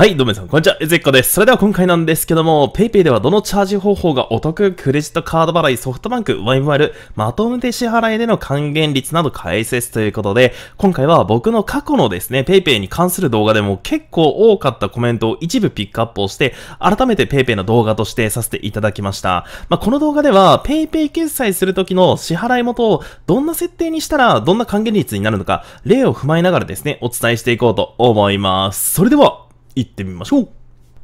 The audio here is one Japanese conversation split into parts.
はい、どうもみなさん、こんにちは。えずっこです。それでは今回なんですけども、PayPay ではどのチャージ方法がお得、クレジットカード払い、ソフトバンク、ワイムワイル、まとめて支払いでの還元率など解説ということで、今回は僕の過去のですね、PayPay に関する動画でも結構多かったコメントを一部ピックアップをして、改めて PayPay の動画としてさせていただきました。まあ、この動画では、PayPay 決済するときの支払い元をどんな設定にしたらどんな還元率になるのか、例を踏まえながらですね、お伝えしていこうと思います。それでは、行ってみましょう。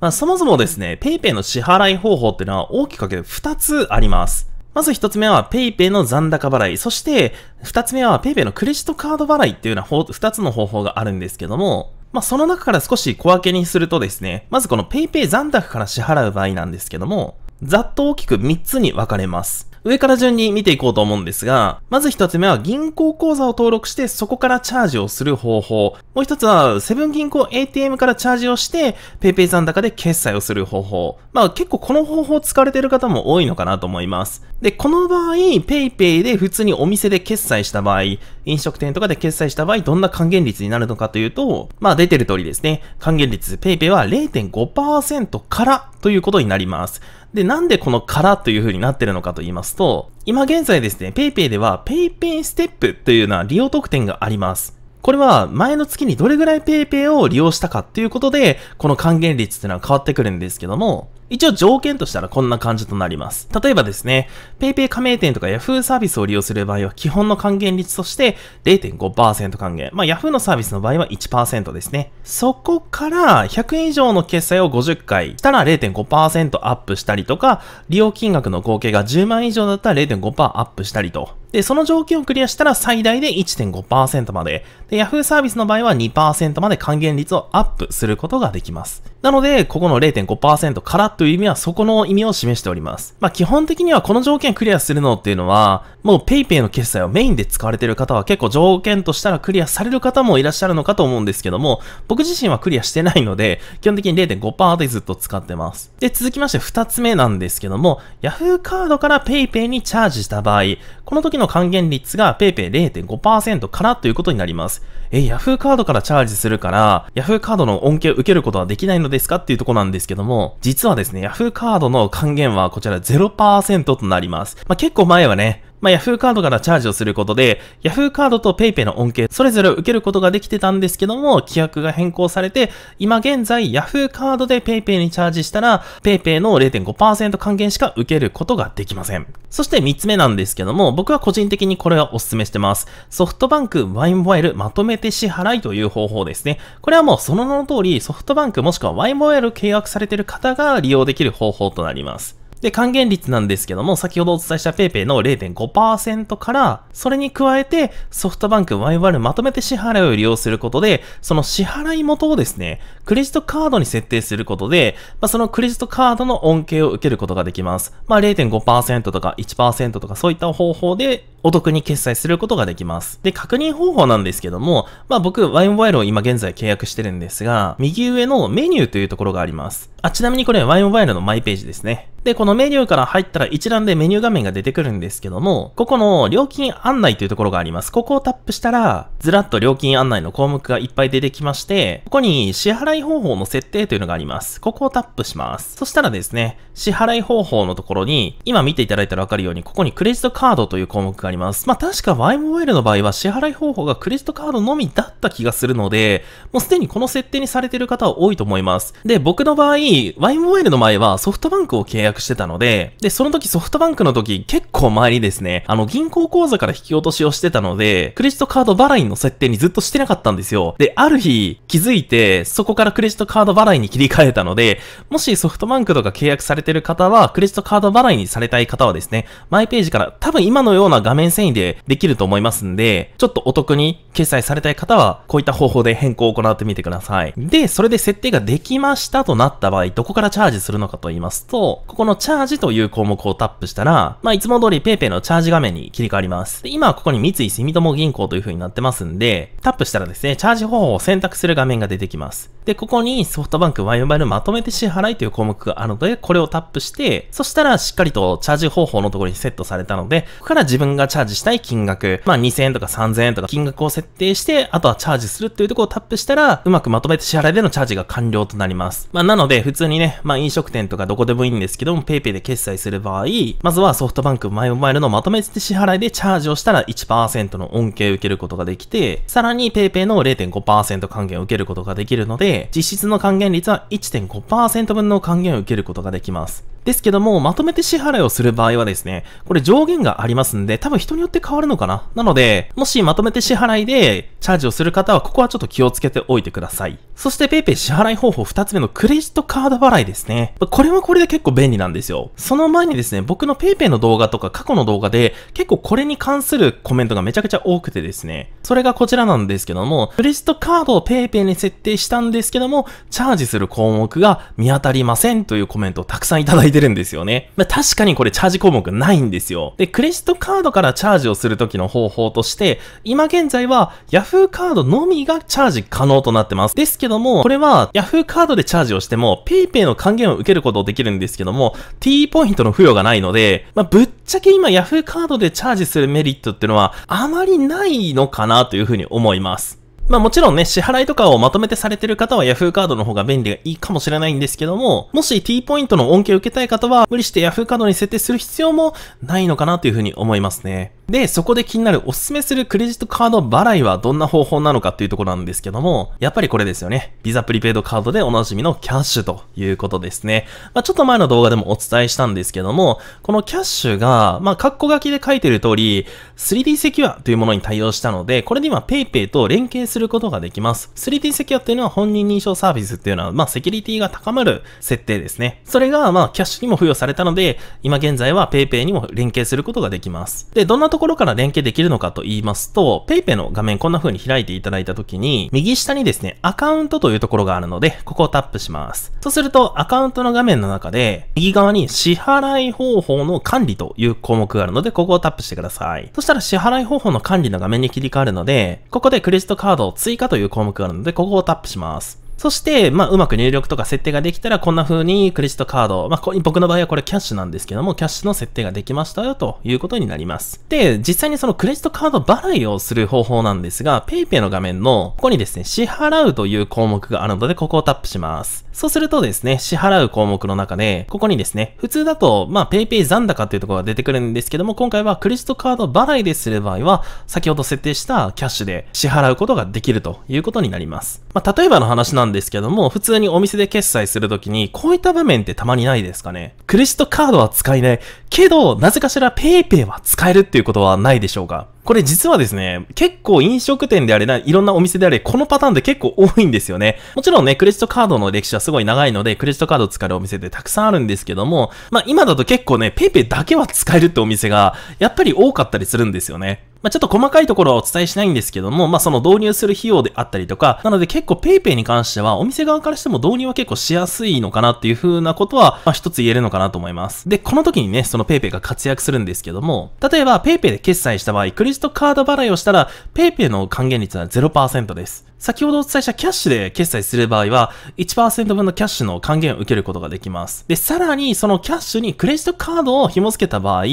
まあ、そもそもですね、PayPay の支払い方法っていうのは大きく分けて2つあります。まず1つ目は PayPay の残高払い、そして2つ目は PayPay のクレジットカード払いっていうような2つの方法があるんですけども、まあ、その中から少し小分けにするとですね、まずこの PayPay 残高から支払う場合なんですけども、ざっと大きく3つに分かれます。上から順に見ていこうと思うんですが、まず一つ目は銀行口座を登録してそこからチャージをする方法。もう一つはセブン銀行 ATM からチャージをして PayPay 残高で決済をする方法。まあ結構この方法使われている方も多いのかなと思います。で、この場合 PayPay で普通にお店で決済した場合、飲食店とかで決済した場合どんな還元率になるのかというと、まあ出てる通りですね。還元率 PayPay は0.5%からということになります。で、なんでこのからという風になってるのかと言いますと、今現在ですね、PayPay では PayPay ステップというような利用特典があります。これは前の月にどれぐらい PayPay を利用したかっていうことで、この還元率っていうのは変わってくるんですけども、一応条件としたらこんな感じとなります。例えばですね、PayPay 加盟店とか Yahoo サービスを利用する場合は基本の還元率として0.5%還元。まあ Yahoo のサービスの場合は1%ですね。そこから100円以上の決済を50回したら0.5%アップしたりとか、利用金額の合計が10万以上だったら0.5%アップしたりと。で、その条件をクリアしたら最大で1.5%まで。で、Yahoo サービスの場合は2%まで還元率をアップすることができます。なので、ここの0.5%からという意味はそこの意味を示しております。まあ、基本的にはこの条件クリアするのっていうのは、もう PayPay の決済をメインで使われている方は結構条件としたらクリアされる方もいらっしゃるのかと思うんですけども、僕自身はクリアしてないので、基本的に0.5%でずっと使ってます。で、続きまして2つ目なんですけども、Yahoo カードから PayPay にチャージした場合、この時のの還元率が PayPay0.5% からということになります。え、Yahoo カードからチャージするから、Yahoo カードの恩恵を受けることはできないのですかっていうとこなんですけども、実はですね、Yahoo カードの還元はこちら0%となります。まあ、結構前はね、まあ、Yahoo カードからチャージをすることで、Yahoo カードと PayPay の恩恵、それぞれ受けることができてたんですけども、規約が変更されて、今現在 Yahoo カードで PayPay にチャージしたら、PayPay の0.5%還元しか受けることができません。そして3つ目なんですけども、僕は個人的にこれはお勧めしてます。ソフトバンクワンモバイルまとめて支払いという方法ですね。これはもうその名の通り、ソフトバンクもしくはワンモバイル契約されている方が利用できる方法となります。で、還元率なんですけども、先ほどお伝えした PayPay の0.5%から、それに加えて、ソフトバンク y o a r まとめて支払いを利用することで、その支払い元をですね、クレジットカードに設定することで、まあ、そのクレジットカードの恩恵を受けることができます。まあ、0.5%とか1%とかそういった方法でお得に決済することができます。で、確認方法なんですけども、まあ僕、YMobile を今現在契約してるんですが、右上のメニューというところがあります。あ、ちなみにこれ YMobile のマイページですね。で、このメニューから入ったら一覧でメニュー画面が出てくるんですけども、ここの料金案内というところがあります。ここをタップしたら、ずらっと料金案内の項目がいっぱい出てきまして、ここに支払い方法の設定というのがあります。ここをタップします。そしたらですね、支払い方法のところに、今見ていただいたらわかるように、ここにクレジットカードという項目があります。まあ、確か YMOL の場合は支払い方法がクレジットカードのみだった気がするので、もうすでにこの設定にされている方は多いと思います。で、僕の場合、YMOL の前はソフトバンクを契約してたので、で、その時ソフトバンクの時結構前にですね、あの銀行口座から引き落としをしてたので、クレジットカード払いの設定にずっとしてなかったんですよ。で、ある日気づいて、そこからクレジットカード払いに切り替えたので、もしソフトバンクとか契約されてる方は、クレジットカード払いにされたい方はですね、マイページから多分今のような画面遷移でできると思いますんで、ちょっとお得に決済されたい方は、こういった方法で変更を行ってみてください。で、それで設定ができましたとなった場合、どこからチャージするのかと言いますと、こここのチャージという項目をタップしたら、まあ、いつも通り PayPay のチャージ画面に切り替わります。で、今はここに三井住友銀行という風になってますんで、タップしたらですね、チャージ方法を選択する画面が出てきます。で、ここにソフトバンクイモバイルまとめて支払いという項目があるので、これをタップして、そしたらしっかりとチャージ方法のところにセットされたので、ここから自分がチャージしたい金額、まあ2000円とか3000円とか金額を設定して、あとはチャージするっていうところをタップしたら、うまくまとめて支払いでのチャージが完了となります。まあなので、普通にね、まあ飲食店とかどこでもいいんですけども、PayPay で決済する場合、まずはソフトバンクイモバイルのまとめて支払いでチャージをしたら1%の恩恵を受けることができて、さらに PayPay の0.5%還元を受けることができるので、実質の還元率は1.5%分の還元を受けることができます。ですけども、まとめて支払いをする場合はですね、これ上限がありますんで、多分人によって変わるのかななので、もしまとめて支払いでチャージをする方は、ここはちょっと気をつけておいてください。そして PayPay 支払い方法二つ目のクレジットカード払いですね。これもこれで結構便利なんですよ。その前にですね、僕の PayPay の動画とか過去の動画で、結構これに関するコメントがめちゃくちゃ多くてですね、それがこちらなんですけども、クレジットカードを PayPay に設定したんですけども、チャージする項目が見当たりませんというコメントをたくさんいただいててるんですよね。まあ、確かにこれチャージ項目ないんですよ。で、クレジットカードからチャージをするときの方法として、今現在は Yahoo カードのみがチャージ可能となってます。ですけども、これは Yahoo カードでチャージをしても PayPay の還元を受けることできるんですけども、T ポイントの付与がないので、まあ、ぶっちゃけ今 Yahoo カードでチャージするメリットっていうのはあまりないのかなというふうに思います。まあもちろんね、支払いとかをまとめてされてる方は Yahoo カードの方が便利がいいかもしれないんですけども、もし T ポイントの恩恵を受けたい方は、無理して Yahoo カードに設定する必要もないのかなというふうに思いますね。で、そこで気になるおすすめするクレジットカード払いはどんな方法なのかっていうところなんですけども、やっぱりこれですよね。ビザプリペイドカードでおなじみのキャッシュということですね。まあちょっと前の動画でもお伝えしたんですけども、このキャッシュが、まあカッコ書きで書いてる通り、3D セキュアというものに対応したので、これで今 PayPay と連携するすることができます。3D セキュアっていうのは本人認証サービスっていうのは、まあ、セキュリティが高まる設定ですね。それが、まあ、キャッシュにも付与されたので、今現在は PayPay にも連携することができます。で、どんなところから連携できるのかと言いますと、PayPay の画面こんな風に開いていただいたときに、右下にですね、アカウントというところがあるので、ここをタップします。そうすると、アカウントの画面の中で、右側に支払い方法の管理という項目があるので、ここをタップしてください。そしたら支払い方法の管理の画面に切り替わるので、ここでクレジットカードと追加という項目があるので、ここをタップします。そして、まあ、うまく入力とか設定ができたら、こんな風にクレジットカード、まあ、僕の場合はこれキャッシュなんですけども、キャッシュの設定ができましたよということになります。で、実際にそのクレジットカード払いをする方法なんですが、PayPay の画面の、ここにですね、支払うという項目があるので、ここをタップします。そうするとですね、支払う項目の中で、ここにですね、普通だと、まあ、PayPay 残高っていうところが出てくるんですけども、今回はクレジットカード払いでする場合は、先ほど設定したキャッシュで支払うことができるということになります。まあ、例えばの話なんなんですけども、普通にお店で決済するときに、こういった場面ってたまにないですかね。クレジットカードは使えない。けど、なぜかしら PayPay は使えるっていうことはないでしょうかこれ実はですね、結構飲食店であれな、いろんなお店であれ、このパターンで結構多いんですよね。もちろんね、クレジットカードの歴史はすごい長いので、クレジットカードを使えるお店ってたくさんあるんですけども、まあ今だと結構ね、PayPay だけは使えるってお店が、やっぱり多かったりするんですよね。まあ、ちょっと細かいところはお伝えしないんですけども、まあ、その導入する費用であったりとか、なので結構 PayPay に関しては、お店側からしても導入は結構しやすいのかなっていう風なことは、まあ、一つ言えるのかなと思います。で、この時にね、その PayPay が活躍するんですけども、例えば PayPay で決済した場合、クレジットカード払いをしたら、PayPay の還元率は0%です。先ほどお伝えしたキャッシュで決済する場合は、1%分のキャッシュの還元を受けることができます。で、さらに、そのキャッシュにクレジットカードを紐付けた場合、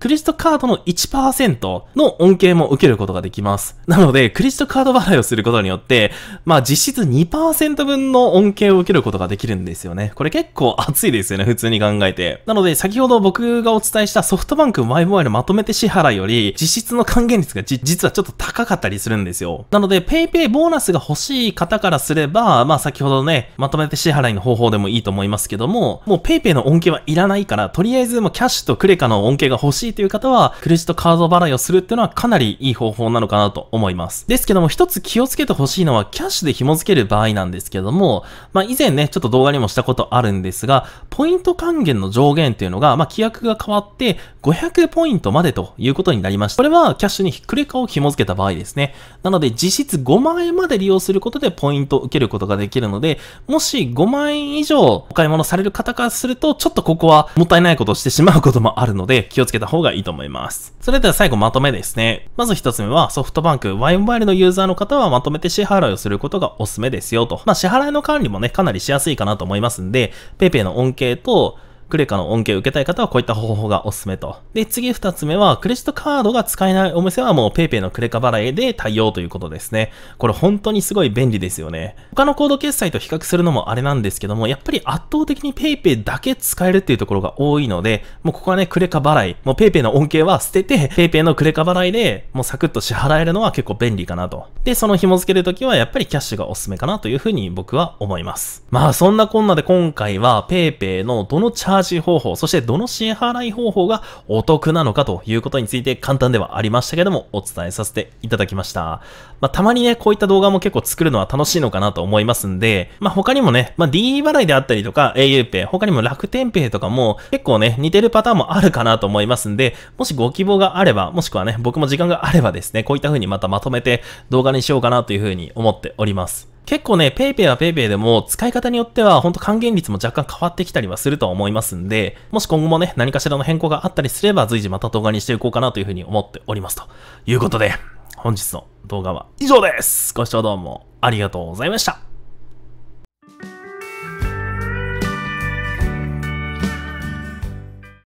クレジットカードの1%の恩恵も受けることができます。なので、クレジットカード払いをすることによって、まあ実質2%分の恩恵を受けることができるんですよね。これ結構熱いですよね、普通に考えて。なので、先ほど僕がお伝えしたソフトバンクマイモバイルまとめて支払いより、実質の還元率が実はちょっと高かったりするんですよ。なので、PayPay ボーナスがが欲しい方からすれば、まあ先ほどね、まとめて支払いの方法でもいいと思いますけども、もう PayPay の恩恵はいらないから、とりあえずもうキャッシュとクレカの恩恵が欲しいという方は、クレジットカード払いをするっていうのはかなりいい方法なのかなと思います。ですけども、一つ気をつけて欲しいのは、キャッシュで紐付ける場合なんですけども、まあ以前ね、ちょっと動画にもしたことあるんですが、ポイント還元の上限っていうのが、まあ規約が変わって、500ポイントまでということになりました。これはキャッシュにクレカを紐付けた場合ですね。なので、実質5万円まで利利用することでポイントを受けることができるので、もし5万円以上お買い物される方からすると、ちょっとここはもったいないことをしてしまうこともあるので、気をつけた方がいいと思います。それでは最後まとめですね。まず1つ目は、ソフトバンクワイモバイルのユーザーの方はまとめて支払いをすることがおすすめですよと。まあ、支払いの管理もね、かなりしやすいかなと思いますんで、PayPay の恩恵と、クレカの恩恵を受けたい方はこういった方法がおすすめと。で、次2つ目は、クレジットカードが使えないお店はもう PayPay のクレカ払いで対応ということですね。これ本当にすごい便利ですよね。他のコード決済と比較するのもあれなんですけども、やっぱり圧倒的に PayPay だけ使えるっていうところが多いので、もうここはね、クレカ払い、もう PayPay の恩恵は捨てて、PayPay のクレカ払いでもうサクッと支払えるのは結構便利かなと。で、その紐付けるときはやっぱりキャッシュがおすすめかなというふうに僕は思います。まあそんなこんなで今回は PayPay のどのチャーチャージ方法、そしてどの支払い方法がお得なのかということについて簡単ではありましたけども、お伝えさせていただきました。まあ、たまにね、こういった動画も結構作るのは楽しいのかなと思いますんで、まあ、他にもね、まあ、d 払いであったりとか、auPay、他にも楽天 Pay とかも結構ね、似てるパターンもあるかなと思いますんで、もしご希望があれば、もしくはね、僕も時間があればですね、こういった風にまたまとめて動画にしようかなという風に思っております。結構ね、PayPay は PayPay でも使い方によってはほんと還元率も若干変わってきたりはするとは思いますんで、もし今後もね、何かしらの変更があったりすれば随時また動画にしていこうかなというふうに思っております。ということで、本日の動画は以上です。ご視聴どうもありがとうございました。